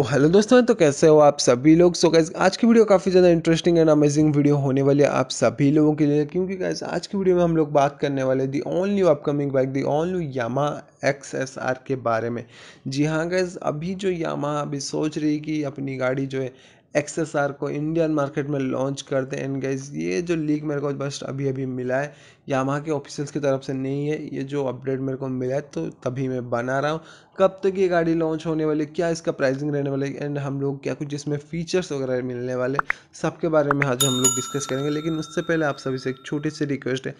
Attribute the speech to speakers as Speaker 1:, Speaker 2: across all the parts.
Speaker 1: तो हेलो दोस्तों तो कैसे हो आप सभी लोग सो so, गैस आज की वीडियो काफ़ी ज़्यादा इंटरेस्टिंग एंड अमेजिंग वीडियो होने वाली है आप सभी लोगों के लिए क्योंकि गैस आज की वीडियो में हम लोग बात करने वाले the only upcoming bike the only Yamaha X S R के बारे में जी हाँ गैस अभी जो यामा अभी सोच रही कि अपनी गाड़ी जो है एक्सेस आर को इंडियन मार्केट में लॉन्च कर दें एंड गाइज ये जो लीक मेरे को बस अभी अभी मिला है यामा के ऑफिसल्स की तरफ से नहीं है ये जो अपडेट मेरे को मिला है तो तभी मैं बना रहा हूँ कब तक ये गाड़ी लॉन्च होने वाली क्या इसका प्राइसिंग रहने है एंड हम लोग क्या कुछ इसमें फीचर्स वगैरह मिलने वाले सबके बारे में आज हम लोग डिस्कस करेंगे लेकिन उससे पहले आप सभी से एक छोटी सी रिक्वेस्ट है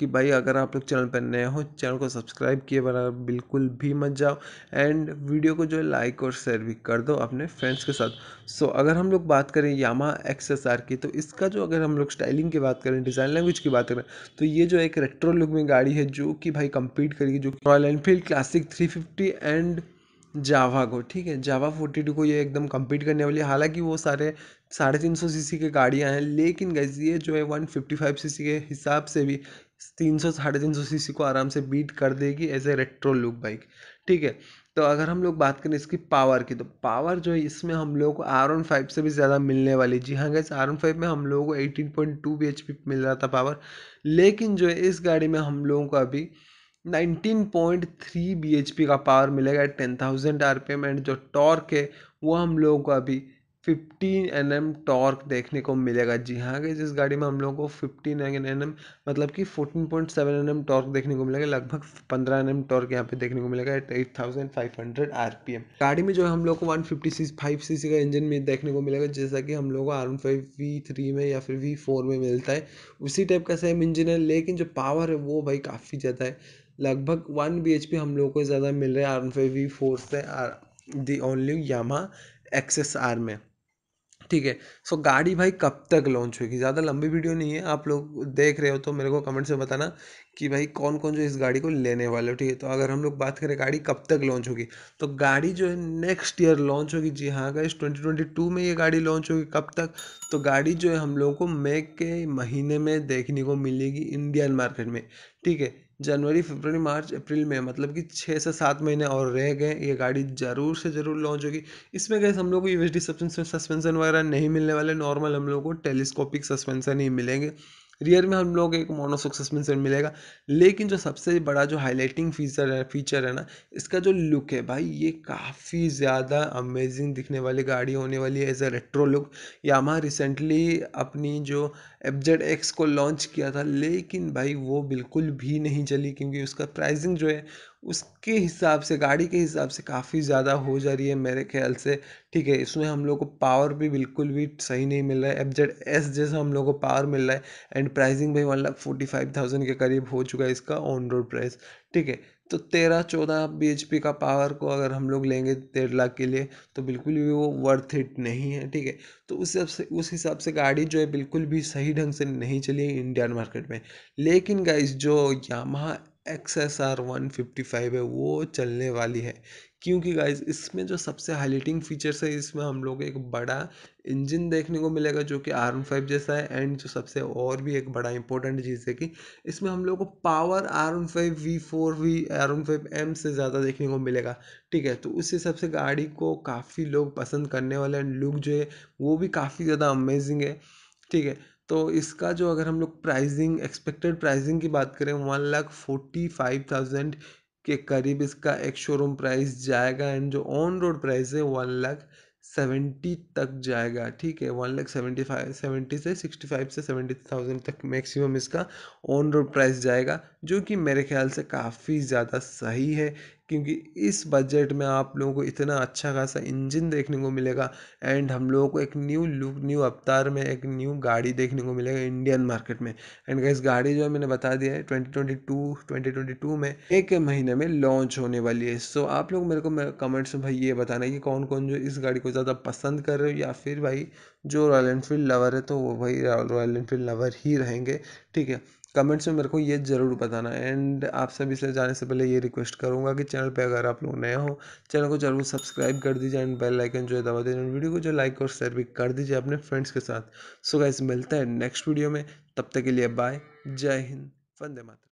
Speaker 1: कि भाई अगर आप लोग चैनल पर नए हो चैनल को सब्सक्राइब किए बना बिल्कुल भी मत जाओ एंड वीडियो को जो है लाइक और शेयर भी कर दो अपने फ्रेंड्स के साथ सो so, अगर हम लोग बात करें यामा एक्स की तो इसका जो अगर हम लोग स्टाइलिंग की बात करें डिज़ाइन लैंग्वेज की बात करें तो ये जो एक रेट्रो लुक में गाड़ी है जो कि भाई कम्पीट करेगी जो Royal Enfield Classic three fifty and Jawa को ठीक है जावा फोर्टी टू को ये एकदम कम्पीट करने वाली है हालांकि वो सारे साढ़े तीन सौ सी के गाड़ियाँ हैं लेकिन गैस ये जो है वन फिफ्टी फाइव सी के हिसाब से भी तीन सौ साढ़े तीन सौ सी सी को आराम से बीट कर देगी as a retro look bike ठीक है तो अगर हम लोग बात करें इसकी पावर की तो पावर जो है इसमें हम लोग को आर ओन फाइव से भी ज़्यादा मिलने वाली जी हाँ गैस आर ओन फाइव में हम लोगों को eighteen point two B H P मिल रहा था पावर लेकिन जो है इस गाड़ी में हम लोगों को अभी nineteen point three B H P का पावर मिलेगा ten thousand R P M and जो टॉर्क है वो हम लोगों को अभी फिफ्टीन एन एम टॉर्क देखने को मिलेगा जी हाँ कि जिस गाड़ी में हम लोगों को फिफ्टीन एन एन एम मतलब कि fourteen point seven N M torque देखने को मिलेगा लगभग पंद्रह एन एम टॉर्क यहाँ पे देखने को मिलेगा eight eight thousand five hundred R P M गाड़ी में जो है हम लोग को one fifty C five C C का इंजन में देखने को मिलेगा जैसा कि हम लोग को आर फाइव वी थ्री में या फिर वी फोर में मिलता है उसी टाइप का सेम इंजन है लेकिन जो पावर है वो भाई काफ़ी ज़्यादा है लगभग वन बी एच पी हम लोग को ज़्यादा मिल रहा है R N five V four से the only Yamaha X S R में ठीक है सो गाड़ी भाई कब तक लॉन्च होगी ज़्यादा लंबी वीडियो नहीं है आप लोग देख रहे हो तो मेरे को कमेंट से बताना कि भाई कौन कौन जो इस गाड़ी को लेने वाले हो ठीक है तो अगर हम लोग बात करें गाड़ी कब तक लॉन्च होगी तो गाड़ी जो है नेक्स्ट ईयर लॉन्च होगी जी हाँ गाइस 2022 में ये गाड़ी लॉन्च होगी कब तक तो गाड़ी जो है हम लोगों को मई के महीने में देखने को मिलेगी इंडियन मार्केट में ठीक है जनवरी फरवरी मार्च अप्रैल में मतलब कि छः से सात महीने और रह गए ये गाड़ी ज़रूर से ज़रूर लॉन्च होगी इसमें गए हम लोग को यू एस डी सस्पेंसन वगैरह नहीं मिलने वाले नॉर्मल हम लोग को टेलीस्कोपिक सस्पेंसन ही मिलेंगे रियर में हम लोग एक मोनोसोक सस्पेंशन मिलेगा लेकिन जो सबसे बड़ा जो हाईलाइटिंग फीचर है फीचर है ना इसका जो लुक है भाई ये काफ़ी ज़्यादा अमेजिंग दिखने वाली गाड़ी होने वाली है as a retro look Yamaha recently अपनी जो जेड एक्स को लॉन्च किया था लेकिन भाई वो बिल्कुल भी नहीं चली क्योंकि उसका प्राइसिंग जो है उसके हिसाब से गाड़ी के हिसाब से काफ़ी ज़्यादा हो जा रही है मेरे ख्याल से ठीक है इसमें हम लोग को पावर भी बिल्कुल भी सही नहीं मिल रहा है एफ जेड एस जैसा हम लोग को पावर मिल रहा है एंड प्राइसिंग भाई one lakh forty five thousand के करीब हो चुका है इसका ऑन रोड प्राइस ठीक है तो तेरह चौदह बी एच पी का पावर को अगर हम लोग लेंगे डेढ़ लाख के लिए तो बिल्कुल भी वो वर्थ इट नहीं है ठीक है तो उस हिसाब से उस हिसाब से गाड़ी जो है बिल्कुल भी सही ढंग से नहीं चली है इंडियन मार्केट में लेकिन गाइज जो Yamaha X S R one fifty five है वो चलने वाली है क्योंकि गाइज इसमें जो सबसे हाईलाइटिंग फीचर्स है इसमें हम लोग एक बड़ा इंजन देखने को मिलेगा जो कि आर फाइव जैसा है एंड जो सबसे और भी एक बड़ा इंपॉर्टेंट चीज़ है कि इसमें हम लोग को power R five V four V R five M से ज़्यादा देखने को मिलेगा ठीक है तो उस हिसाब से गाड़ी को काफ़ी लोग पसंद करने वाले हैं लुक जो है वो भी काफ़ी ज़्यादा अमेजिंग है ठीक है तो इसका जो अगर हम लोग प्राइजिंग एक्सपेक्टेड प्राइजिंग की बात करें one lakh forty five thousand के करीब इसका एक शोरूम प्राइस जाएगा एंड जो ऑन रोड प्राइस है वन लाख सेवेंटी तक जाएगा ठीक है one lakh seventy five seventy से सिक्सटी फाइव से सेवेंटी थाउजेंड तक मैक्सिमम इसका ऑन रोड प्राइस जाएगा जो कि मेरे ख़्याल से काफ़ी ज़्यादा सही है क्योंकि इस बजट में आप लोगों को इतना अच्छा खासा इंजन देखने को मिलेगा एंड हम लोगों को एक न्यू लुक न्यू अवतार में एक न्यू गाड़ी देखने को मिलेगा इंडियन मार्केट में एंड इस गाड़ी जो है मैंने बता दिया है 2022 2022 में एक महीने में लॉन्च होने वाली है सो so, आप लोग मेरे को मेरे कमेंट्स में भाई ये बताना कि कौन कौन जो इस गाड़ी को ज़्यादा पसंद कर रहे हो या फिर भाई जो रॉयल एनफील्ड लवर है तो वो भाई रॉयल एनफील्ड लवर ही रहेंगे ठीक है कमेंट्स में मेरे को ये ज़रूर बताना एंड आप सभी से जाने से पहले ये रिक्वेस्ट करूँगा कि चैनल पे अगर आप लोग नए हो चैनल को जरूर सब्सक्राइब कर दीजिए एंड बेल आइकन जो है दबा दीजिए वीडियो को जो लाइक और शेयर भी कर दीजिए अपने फ्रेंड्स के साथ सो गाइस मिलता है नेक्स्ट वीडियो में तब तक के लिए बाय जय हिंद वंदे मातरम